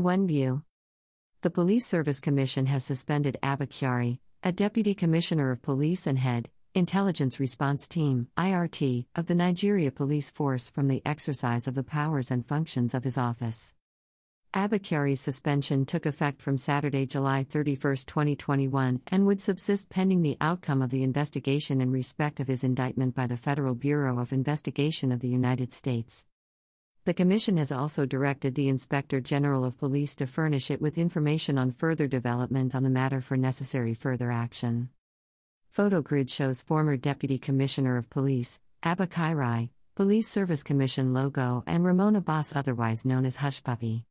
One view, The Police Service Commission has suspended Abakari, a deputy commissioner of police and head, Intelligence Response Team IRT, of the Nigeria Police Force from the exercise of the powers and functions of his office. Abakari's suspension took effect from Saturday, July 31, 2021, and would subsist pending the outcome of the investigation in respect of his indictment by the Federal Bureau of Investigation of the United States. The Commission has also directed the Inspector General of Police to furnish it with information on further development on the matter for necessary further action. Photogrid shows former Deputy Commissioner of Police, Abba Kairai, Police Service Commission logo, and Ramona Boss, otherwise known as Hush Puppy.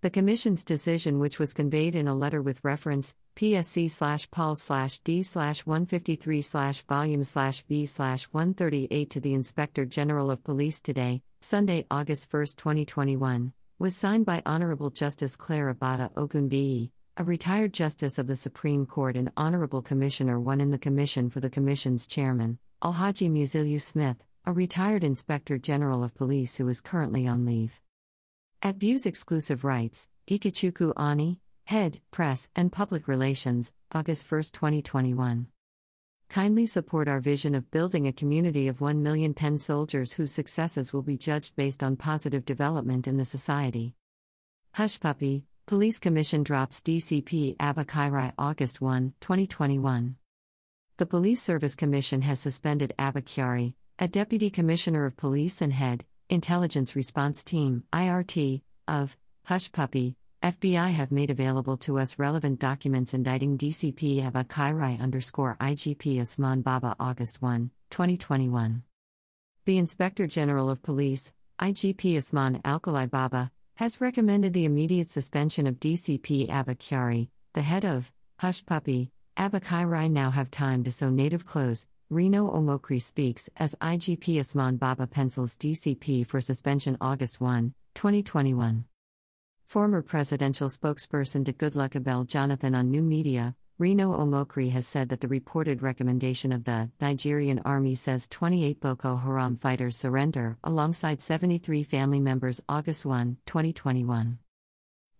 The Commission's decision, which was conveyed in a letter with reference PSC slash Paul slash D slash 153 slash volume slash V slash 138 to the Inspector General of Police today, Sunday, August 1, 2021, was signed by Honorable Justice Clara Abata Okunbi, a retired Justice of the Supreme Court and Honorable Commissioner 1 in the Commission for the Commission's Chairman, Alhaji Musiliu Smith, a retired Inspector General of Police who is currently on leave. At Views Exclusive Rights, Ikichuku Ani, Head, Press, and Public Relations, August 1, 2021. Kindly support our vision of building a community of 1 million pen soldiers whose successes will be judged based on positive development in the society. Hush Puppy, Police Commission drops DCP Abakirai, August 1, 2021. The Police Service Commission has suspended Abakiari, a deputy commissioner of police and head, Intelligence Response Team, IRT, of Hush Puppy, FBI have made available to us relevant documents indicting DCP Eva Kairai underscore IGP Asman Baba August 1, 2021. The Inspector General of Police, IGP Asman Alkali Baba, has recommended the immediate suspension of DCP Abba the head of Hush Puppy, Abba now have time to sew native clothes, Reno Omokri speaks as IGP Osman Baba pencils DCP for suspension August 1, 2021. Former presidential spokesperson to Goodluck Abel Jonathan on New Media, Reno Omokri has said that the reported recommendation of the Nigerian army says 28 Boko Haram fighters surrender alongside 73 family members August 1, 2021.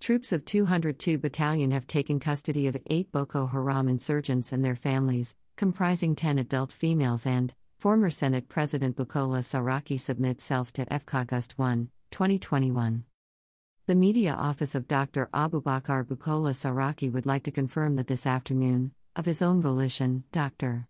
Troops of 202 Battalion have taken custody of eight Boko Haram insurgents and their families, comprising 10 adult females and former Senate President Bukola Saraki submits self to August 1, 2021. The media office of Dr. Abubakar Bukola Saraki would like to confirm that this afternoon, of his own volition, Dr.